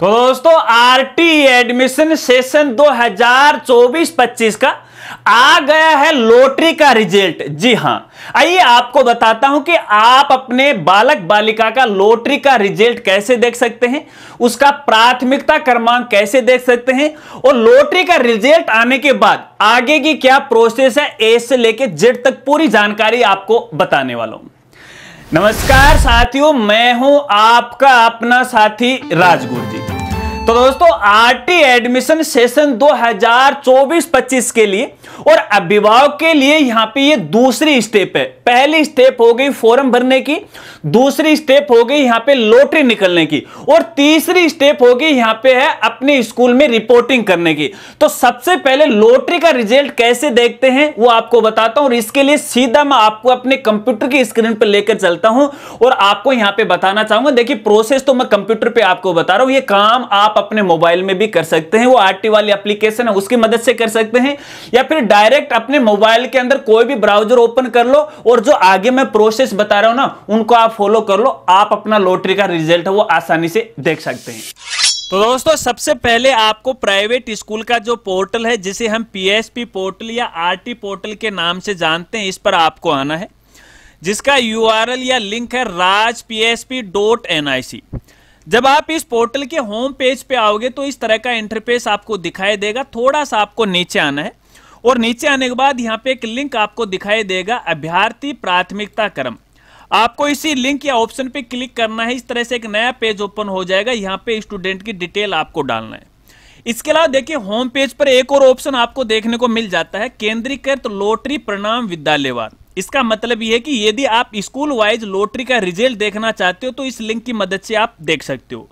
तो दोस्तों RT admission session 2024-25 का आ गया है लॉटरी का रिजल्ट जी हां आइए आपको बताता हूं कि आप अपने बालक बालिका का लॉटरी का रिजल्ट कैसे देख सकते हैं उसका प्राथमिकता क्रमांक कैसे देख सकते हैं और लॉटरी का रिजल्ट आने के बाद आगे की क्या प्रोसेस है ए से लेकर जेड तक पूरी जानकारी आपको बताने वाला हूं नमस्कार साथियों मैं हूं आपका अपना साथी राजगुरु जी तो दोस्तों आरटी एडमिशन सेशन 2024-25 के लिए और अभिभावक के लिए यहां पे ये दूसरी स्टेप है पहली स्टेप हो गई फॉर्म भरने की दूसरी स्टेप हो गई यहां पे लॉटरी निकलने की और तीसरी स्टेप होगी यहां पे है अपने स्कूल में रिपोर्टिंग करने की तो सबसे पहले लॉटरी का रिजल्ट कैसे देखते हैं वो आपको बताता हूं और इसके लिए सीधा मैं आपको अपने कंप्यूटर की स्क्रीन पर लेकर चलता हूं और आपको यहां पर बताना चाहूंगा देखिए प्रोसेस तो मैं कंप्यूटर पर आपको बता रहा हूं यह काम आप अपने मोबाइल में भी कर सकते हैं वो आरटी वाली एप्लीकेशन है उसकी मदद से कर सकते हैं या फिर डायरेक्ट अपने मोबाइल के अंदर कोई भी ब्राउजर ओपन कर लो और जो आगे मैं प्रोसेस बता रहा हूं ना उनको आप फॉलो कर लो आप अपना लॉटरी का रिजल्ट है वो आसानी से देख सकते हैं तो दोस्तों सबसे पहले आपको प्राइवेट स्कूल का जो पोर्टल है जिसे हम पीएसपी पोर्टल या आरटी पोर्टल के नाम से जानते हैं इस पर आपको आना है जिसका यूआरएल या लिंक है Raj P S P dot N I C जब आप इस पोर्टल के होम पेज पे आओगे तो इस तरह का इंटरफेस आपको दिखाई देगा थोड़ा सा आपको नीचे आना है और नीचे आने के बाद यहाँ पे एक लिंक आपको दिखाई देगा अभ्यार्थी प्राथमिकता क्रम आपको इसी लिंक या ऑप्शन पे क्लिक करना है इस तरह से एक नया पेज ओपन हो जाएगा यहाँ पे स्टूडेंट की डिटेल आपको डालना है इसके अलावा देखिए होम पेज पर एक और ऑप्शन आपको देखने को मिल जाता है केंद्रीकृत लोटरी प्रणाम विद्यालय इसका मतलब यह है कि यदि आप स्कूल वाइज लॉटरी का रिजल्ट देखना चाहते हो तो इस लिंक की मदद से आप देख सकते हो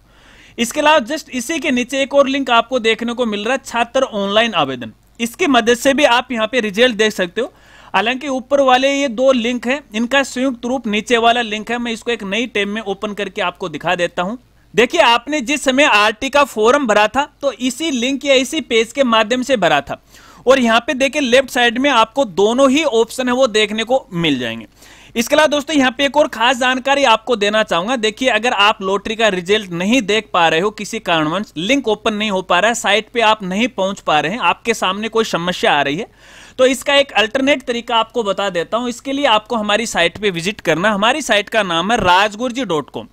इसके अलावा जस्ट इसी के नीचे एक और लिंक आपको देखने को मिल रहा है छात्र ऑनलाइन आवेदन इसकी मदद से भी आप यहाँ पे रिजल्ट देख सकते हो हालांकि ऊपर वाले ये दो लिंक हैं इनका संयुक्त रूप नीचे वाला लिंक है मैं इसको एक नई टेम में ओपन करके आपको दिखा देता हूं देखिए आपने जिस समय आरटी का फॉर्म भरा था तो इसी लिंक या इसी पेज के माध्यम से भरा था और यहाँ पे देखिए लेफ्ट साइड में आपको दोनों ही ऑप्शन है वो देखने को मिल जाएंगे इसके अलावा दोस्तों यहाँ पे एक और खास जानकारी आपको देना चाहूंगा देखिए अगर आप लॉटरी का रिजल्ट नहीं देख पा रहे हो किसी कारणवंश लिंक ओपन नहीं हो पा रहा है साइट पे आप नहीं पहुंच पा रहे हैं आपके सामने कोई समस्या आ रही है तो इसका एक अल्टरनेट तरीका आपको बता देता हूं इसके लिए आपको हमारी साइट पे विजिट करना हमारी साइट का नाम है राजगुरजी डॉट कॉम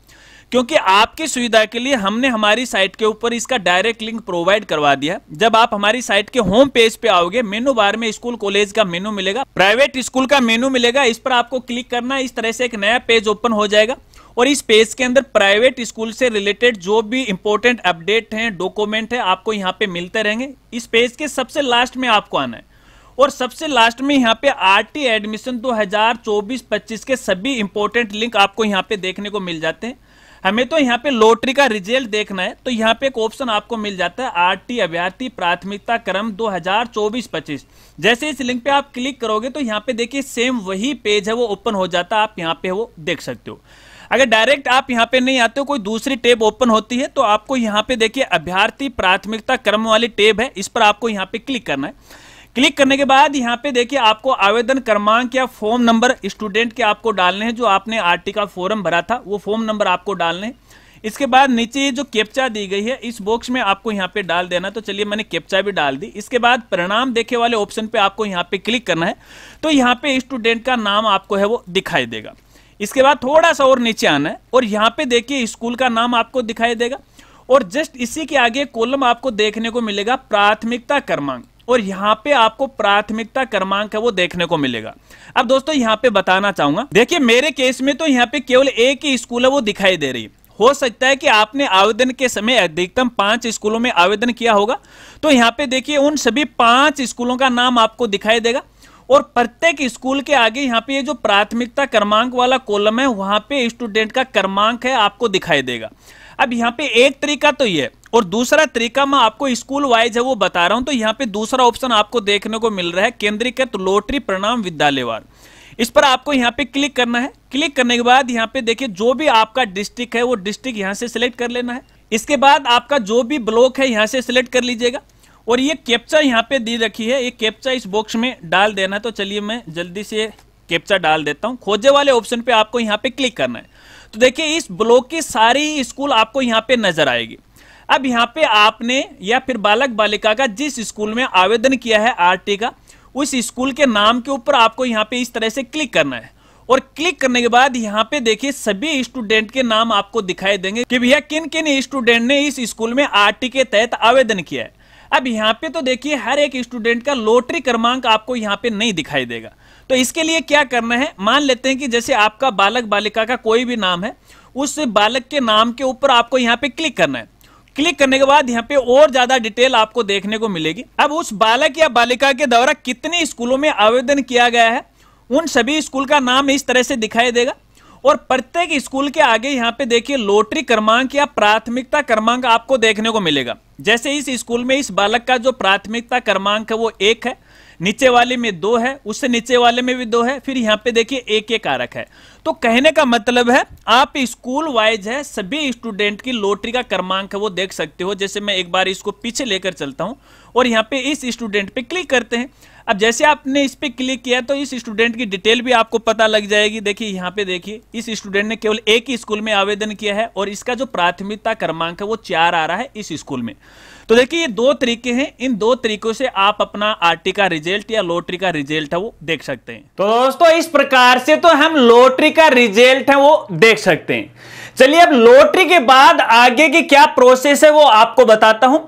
क्योंकि आपकी सुविधा के लिए हमने हमारी साइट के ऊपर इसका डायरेक्ट लिंक प्रोवाइड करवा दिया जब आप हमारी साइट के होम पेज पे आओगे मेनू बार में स्कूल कॉलेज का मेनू मिलेगा प्राइवेट स्कूल का मेनू मिलेगा इस पर आपको क्लिक करना इस तरह से एक नया पेज ओपन हो जाएगा और इस पेज के अंदर प्राइवेट स्कूल से रिलेटेड जो भी इंपॉर्टेंट अपडेट हैं डॉक्यूमेंट है आपको यहाँ पे मिलते रहेंगे इस पेज के सबसे लास्ट में आपको आना है और सबसे लास्ट में यहाँ पे आरटी एडमिशन 2024-25 के सभी इंपॉर्टेंट लिंक आपको यहाँ पे देखने को मिल जाते हैं हमें तो यहाँ पे लॉटरी का रिजल्ट देखना है तो यहाँ पे एक ऑप्शन आपको मिल जाता है आरटी अभ्यर्थी प्राथमिकता क्रम 2024-25 जैसे इस लिंक पे आप क्लिक करोगे तो यहाँ पे देखिए सेम वही पेज है वो ओपन हो जाता है आप यहाँ पे वो देख सकते हो अगर डायरेक्ट आप यहाँ पे नहीं आते हो कोई दूसरी टेब ओपन होती है तो आपको यहाँ पे देखिए अभ्यार्थी प्राथमिकता क्रम वाली टेब है इस पर आपको यहाँ पे क्लिक करना है क्लिक करने के बाद यहाँ पे देखिए आपको आवेदन क्रमांक या फॉर्म नंबर स्टूडेंट के आपको डालने हैं जो आपने आर्टिकल का फॉर्म भरा था वो फॉर्म नंबर आपको डालने इसके बाद नीचे जो कैप्चा दी गई है इस बॉक्स में आपको यहाँ पे डाल देना तो चलिए मैंने कैप्चा भी डाल दी इसके बाद परिणाम देखे वाले ऑप्शन पे आपको यहाँ पे क्लिक करना है तो यहाँ पे स्टूडेंट का नाम आपको है वो दिखाई देगा इसके बाद थोड़ा सा और नीचे आना है और यहाँ पे देखिए स्कूल का नाम आपको दिखाई देगा और जस्ट इसी के आगे कॉलम आपको देखने को मिलेगा प्राथमिकता क्रमांक और यहाँ पे आपको प्राथमिकता क्रमांक है वो देखने को मिलेगा अब दोस्तों यहाँ पे बताना चाहूंगा देखिए मेरे केस में तो यहाँ पे केवल एक ही स्कूल है वो दिखाई दे रही है हो सकता है कि आपने आवेदन के समय अधिकतम पांच स्कूलों में आवेदन किया होगा तो यहाँ पे देखिए उन सभी पांच स्कूलों का नाम आपको दिखाई देगा और प्रत्येक स्कूल के आगे यहाँ पे ये जो प्राथमिकता क्रमांक वाला कॉलम है वहां पे स्टूडेंट का क्रमांक है आपको दिखाई देगा अब यहाँ पे एक तरीका तो ये और दूसरा तरीका मैं आपको स्कूल वाइज है वो बता रहा हूं तो यहाँ पे दूसरा ऑप्शन आपको देखने को मिल रहा है केंद्रीकृत लोटरी प्रणाम विद्यालयवार इस पर आपको यहाँ पे क्लिक करना है क्लिक करने के बाद यहाँ पे देखिए जो भी आपका डिस्ट्रिक्ट है वो डिस्ट्रिक्ट यहाँ से सिलेक्ट कर लेना है इसके बाद आपका जो भी ब्लॉक है यहाँ से सिलेक्ट कर लीजिएगा और ये कैप्चा यहाँ पे दी रखी है ये कैप्चा इस बॉक्स में डाल देना है तो चलिए मैं जल्दी से कैप्चा डाल देता हूँ खोजे वाले ऑप्शन पे आपको यहाँ पे क्लिक करना है तो देखिए इस ब्लॉक की सारी स्कूल आपको यहाँ पे नजर आएगी अब यहाँ पे आपने या फिर बालक बालिका का जिस स्कूल में आवेदन किया है आर का उस स्कूल के नाम के ऊपर आपको यहाँ पे इस तरह से क्लिक करना है और क्लिक करने के बाद यहाँ पे देखिए सभी स्टूडेंट के नाम आपको दिखाई देंगे कि भैया किन किन स्टूडेंट ने इस स्कूल में आर के तहत आवेदन किया है अब यहाँ पे तो देखिए हर एक स्टूडेंट का लोटरी क्रमांक आपको यहाँ पे नहीं दिखाई देगा तो इसके लिए क्या करना है मान लेते हैं कि जैसे आपका बालक बालिका का कोई भी नाम है उस बालक के नाम के ऊपर आपको यहाँ पे क्लिक करना है क्लिक करने के बाद यहाँ पे और ज्यादा डिटेल आपको देखने को मिलेगी अब उस बालक या बालिका के द्वारा कितने स्कूलों में आवेदन किया गया है उन सभी स्कूल का नाम इस तरह से दिखाई देगा और प्रत्येक स्कूल के आगे यहाँ पे देखिए लोटरी क्रमांक या प्राथमिकता क्रमांक आपको देखने को मिलेगा जैसे इस स्कूल में इस बालक का जो प्राथमिकता क्रमांक है वो एक है नीचे वाले में दो है उससे नीचे वाले में भी दो है फिर यहाँ पे देखिए एक एक कारक है तो कहने का मतलब है आप स्कूल वाइज है सभी स्टूडेंट की लॉटरी का क्रमांक है वो देख सकते हो जैसे मैं एक बार इसको पीछे लेकर चलता हूं और यहाँ पे इस स्टूडेंट पे क्लिक करते हैं अब जैसे आपने इस पर क्लिक किया तो इस स्टूडेंट की डिटेल भी आपको पता लग जाएगी देखिए यहाँ पे देखिए इस स्टूडेंट ने केवल एक ही स्कूल में आवेदन किया है और इसका जो प्राथमिकता क्रमांक है वो चार आ रहा है इस स्कूल में तो देखिए ये दो तरीके हैं इन दो तरीकों से आप अपना आरटी का रिजल्ट या लॉटरी का रिजल्ट है वो देख सकते हैं तो दोस्तों इस प्रकार से तो हम लॉटरी का रिजल्ट है वो देख सकते हैं चलिए अब लॉटरी के बाद आगे की क्या प्रोसेस है वो आपको बताता हूं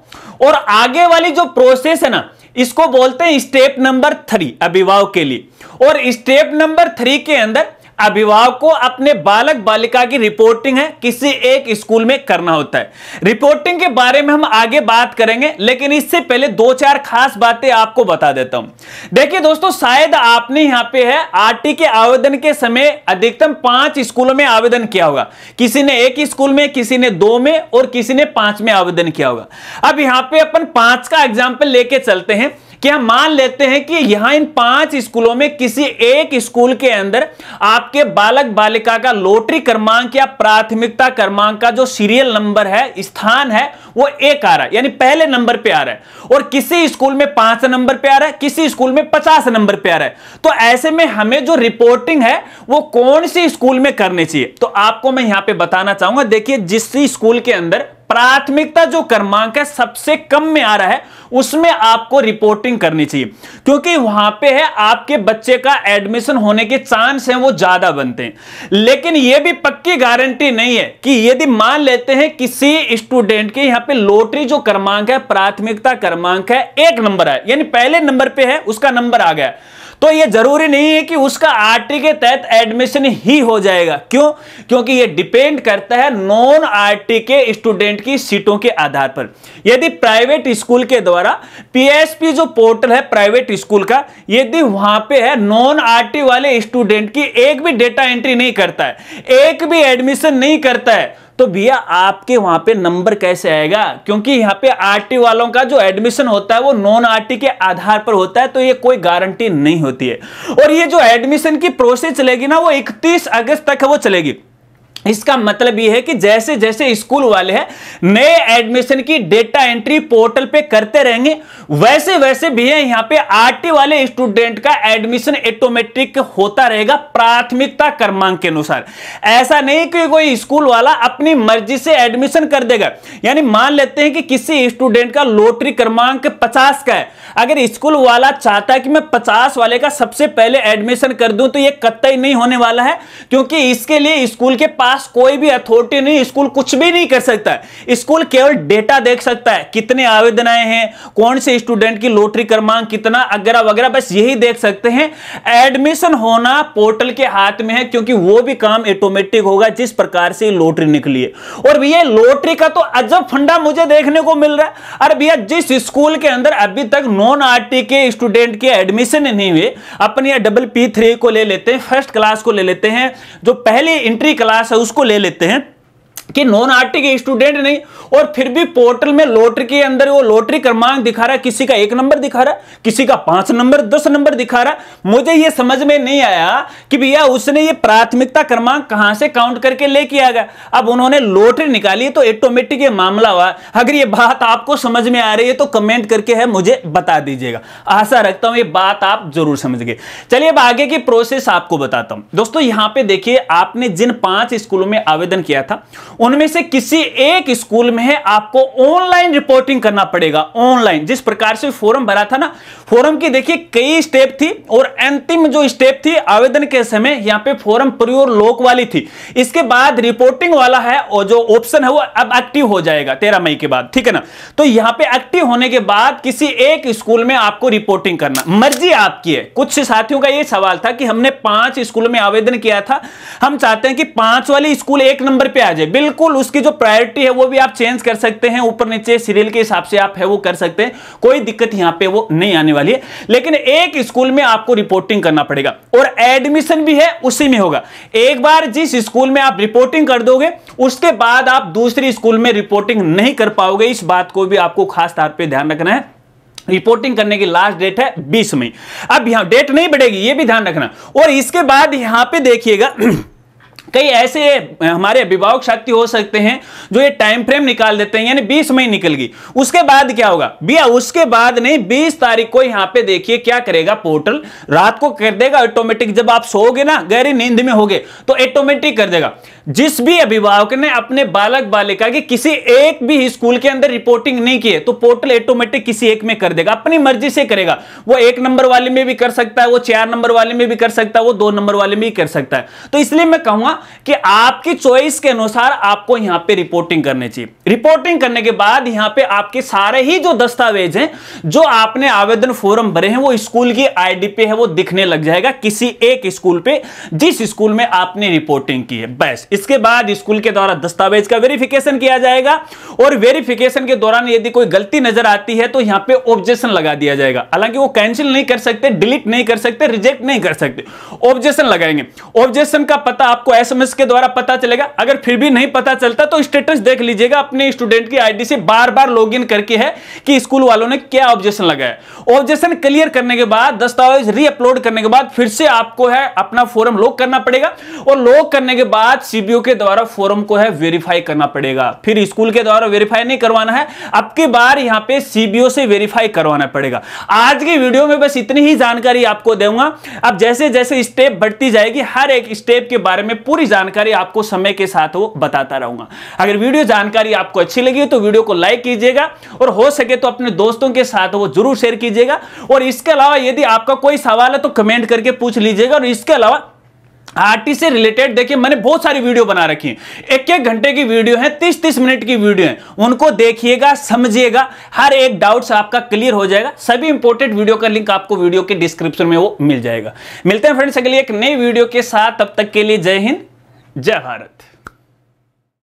और आगे वाली जो प्रोसेस है ना इसको बोलते हैं स्टेप नंबर थ्री अभिभावक के लिए और स्टेप नंबर थ्री के अंदर अभिभावक को अपने बालक बालिका की रिपोर्टिंग है किसी एक स्कूल में करना होता है रिपोर्टिंग के बारे में हम आगे बात करेंगे लेकिन इससे पहले दो चार खास बातें आपको बता देता हूं देखिए दोस्तों शायद आपने यहां पे है आरटी के आवेदन के समय अधिकतम पांच स्कूलों में आवेदन किया होगा किसी ने एक स्कूल में किसी ने दो में और किसी ने पांच में आवेदन किया होगा अब यहां पर अपन पांच का एग्जाम्पल लेके चलते हैं कि हम मान लेते हैं कि यहां इन पांच स्कूलों में किसी एक स्कूल के अंदर आपके बालक बालिका का लोटरी क्रमांक या प्राथमिकता क्रमांक का जो सीरियल नंबर है स्थान है वो एक आ रहा है यानी पहले नंबर पे आ रहा है और किसी स्कूल में पांच नंबर पे आ रहा है किसी स्कूल में पचास नंबर पे आ रहा है तो ऐसे में हमें जो रिपोर्टिंग है वो कौन सी स्कूल में करनी चाहिए तो आपको मैं यहां पर बताना चाहूंगा देखिए जिस स्कूल के अंदर प्राथमिकता जो क्रमांक है सबसे कम में आ रहा है उसमें आपको रिपोर्टिंग करनी चाहिए क्योंकि वहां पे है आपके बच्चे का एडमिशन होने के चांस है वो ज्यादा बनते हैं लेकिन ये भी पक्की गारंटी नहीं है कि यदि मान लेते हैं किसी स्टूडेंट के यहां पे लोटरी जो क्रमांक है प्राथमिकता क्रमांक है एक नंबर है यानी पहले नंबर पर है उसका नंबर आ गया तो ये जरूरी नहीं है कि उसका आरटी के तहत एडमिशन ही हो जाएगा क्यों क्योंकि ये डिपेंड करता है नॉन आरटी के स्टूडेंट की सीटों के आधार पर यदि प्राइवेट स्कूल के द्वारा पीएसपी जो पोर्टल है प्राइवेट स्कूल का यदि वहां पे है नॉन आरटी वाले स्टूडेंट की एक भी डेटा एंट्री नहीं करता है एक भी एडमिशन नहीं करता है तो भैया आपके वहां पे नंबर कैसे आएगा क्योंकि यहाँ पे आरटी वालों का जो एडमिशन होता है वो नॉन आरटी के आधार पर होता है तो ये कोई गारंटी नहीं होती है और ये जो एडमिशन की प्रोसेस चलेगी ना वो इकतीस अगस्त तक वो चलेगी इसका मतलब यह है कि जैसे जैसे स्कूल वाले हैं नए एडमिशन की डेटा एंट्री पोर्टल पे करते रहेंगे वैसे वैसे भी है यहां पे आरटी वाले स्टूडेंट का एडमिशन ऑटोमेटिक होता रहेगा प्राथमिकता क्रमांक के अनुसार ऐसा नहीं कि कोई स्कूल वाला अपनी मर्जी से एडमिशन कर देगा यानी मान लेते हैं कि किसी स्टूडेंट का लोटरी क्रमांक पचास का है अगर स्कूल वाला चाहता है कि मैं पचास वाले का सबसे पहले एडमिशन कर दूं तो यह कत्ता नहीं होने वाला है क्योंकि इसके लिए स्कूल के पास पास कोई भी अथॉरिटी नहीं स्कूल कुछ भी नहीं कर सकता है स्कूल केवल डेटा देख सकता है कितने आवेदन आए हैं कौन से स्टूडेंट की लॉटरी क्रमांक कितना वगैरह वगैरह बस यही देख सकते हैं एडमिशन होना पोर्टल के हाथ में है क्योंकि वो भी काम ऑटोमेटिक होगा जिस प्रकार से लॉटरी निकली है और भैया लॉटरी का तो अजब फंडा मुझे देखने को मिल रहा है अरे भैया जिस स्कूल के अंदर अभी तक नॉन आर के स्टूडेंट के एडमिशन नहीं हुए अपने डबल पी को ले लेते हैं फर्स्ट क्लास को ले लेते हैं जो पहली इंट्री क्लास है है उसको ले लेते हैं कि नॉन आरटी के स्टूडेंट नहीं और फिर भी पोर्टल में लॉटरी के अंदर वो लॉटरी क्रमांक दिखा रहा किसी का एक नंबर दिखा रहा किसी का पांच नंबर दस नंबर दिखा रहा मुझे ये समझ में नहीं आया कि भैया उसने ये प्राथमिकता क्रमांक कहां से काउंट करके लेके आ गया अब उन्होंने लॉटरी निकाली तो ऑटोमेटिक ये मामला हुआ अगर ये बात आपको समझ में आ रही है तो कमेंट करके है मुझे बता दीजिएगा आशा रखता हूं ये बात आप जरूर समझ गए चलिए अब आगे की प्रोसेस आपको बताता हूं दोस्तों यहां पर देखिए आपने जिन पांच स्कूलों में आवेदन किया था उनमें से किसी एक स्कूल में है आपको ऑनलाइन रिपोर्टिंग करना पड़ेगा ऑनलाइन जिस प्रकार से फॉर्म भरा था ना फॉर्म की देखिए कई स्टेप थी और अंतिम जो स्टेप थी आवेदन के समय यहाँ पे फॉर्म प्योर लोक वाली थी इसके बाद रिपोर्टिंग वाला है और जो ऑप्शन है वो अब एक्टिव हो जाएगा तेरह मई के बाद ठीक है ना तो यहाँ पे एक्टिव होने के बाद किसी एक स्कूल में आपको रिपोर्टिंग करना मर्जी आपकी है कुछ साथियों का ये सवाल था कि हमने पांच स्कूल में आवेदन किया था हम चाहते हैं कि पांच वाली स्कूल एक नंबर पर आ जाए बिल्कुल बिल्कुल उसकी जो प्रायोरिटी है वो भी आप चेंज कर सकते हैं ऊपर नीचे सीरियल के हिसाब से आप है वो कर सकते हैं कोई दिक्कत यहां पे वो नहीं आने वाली है लेकिन एक स्कूल में आपको रिपोर्टिंग करना पड़ेगा और एडमिशन भी है उसी में होगा एक बार जिस स्कूल में आप रिपोर्टिंग कर दोगे उसके बाद आप दूसरी स्कूल में रिपोर्टिंग नहीं कर पाओगे इस बात को भी आपको खास तौर पर ध्यान रखना है रिपोर्टिंग करने की लास्ट डेट है 20 मई अब यहां डेट नहीं बढ़ेगी ये भी ध्यान रखना और इसके बाद यहां पे देखिएगा कई ऐसे हमारे अभिभावक शक्ति हो सकते हैं जो ये टाइम फ्रेम निकाल देते हैं यानी बीस मई निकल गई उसके बाद क्या होगा भैया उसके बाद नहीं बीस तारीख को यहां पे देखिए क्या करेगा पोर्टल रात को कर देगा ऑटोमेटिक जब आप सोओगे ना गहरी नींद में होगे तो ऑटोमेटिक कर देगा जिस भी अभिभावक ने अपने बालक बालिका की किसी एक भी स्कूल के अंदर रिपोर्टिंग नहीं की तो पोर्टल ऑटोमेटिक किसी एक में कर देगा अपनी मर्जी से करेगा वो एक नंबर वाले में भी कर सकता है वो चार नंबर वाले में भी कर सकता है वो दो नंबर वाले में भी कर सकता है तो इसलिए मैं कहूंगा कि आपकी चॉइस के अनुसार आपको यहां पे रिपोर्टिंग करनी चाहिए रिपोर्टिंग करने के बाद यहां पे आपके सारे ही जो दस्तावेज हैं जो आपने आवेदन फॉर्म भरे हैं वो स्कूल की आईडी पे है वो दिखने लग जाएगा किसी एक स्कूल पे जिस स्कूल में आपने रिपोर्टिंग की है बस इसके बाद स्कूल के द्वारा दस्तावेज का वेरिफिकेशन किया जाएगा और वेरिफिकेशन के दौरान यदि कोई गलती नजर आती है तो यहां पर ऑब्जेक्शन लगा दिया जाएगा हालांकि वो कैंसिल नहीं कर सकते डिलीट नहीं कर सकते रिजेक्ट नहीं कर सकते ऑब्जेक्शन लगाएंगे ऑब्जेक्शन का पता आपको एसएमएस के द्वारा पता चलेगा अगर फिर भी नहीं पता चलता तो स्टेटस देख लीजिएगा अपने स्टूडेंट की आईडी से बार बार लॉग करके है कि स्कूल वालों ने क्या ऑब्जेक्शन लगाया ऑब्जेक्शन क्लियर करने के बाद दस्तावेज रीअपलोड करने के बाद फिर से आपको है अपना फॉर्म लॉक करना पड़ेगा और लॉक करने के बाद सीबीओ के द्वारा फॉर्म को है वेरीफाई करना पड़ेगा फिर स्कूल के द्वारा वेरीफाई नहीं करवाना है अब की बार यहां पे सीबीओ से वेरीफाई करवाना पड़ेगा आज की वीडियो में बस इतनी ही जानकारी आपको दूंगा अब जैसे जैसे स्टेप बढ़ती जाएगी हर एक स्टेप के बारे में पूरी पूरी जानकारी आपको समय के साथ वो बताता रहूंगा अगर वीडियो जानकारी आपको अच्छी लगी तो वीडियो को लाइक कीजिएगा और हो सके तो अपने दोस्तों के साथ वो जरूर शेयर कीजिएगा और इसके अलावा यदि आपका कोई सवाल है तो कमेंट करके पूछ लीजिएगा और इसके अलावा आरटी से रिलेटेड देखिए मैंने बहुत सारी वीडियो बना रखी है एक एक घंटे की वीडियो है तीस तीस मिनट की वीडियो है उनको देखिएगा समझिएगा हर एक डाउट आपका क्लियर हो जाएगा सभी इंपोर्टेंट वीडियो का लिंक आपको वीडियो के डिस्क्रिप्शन में वो मिल जाएगा मिलते हैं फ्रेंड्स अगले एक नई वीडियो के साथ तब तक के लिए जय हिंद जय भारत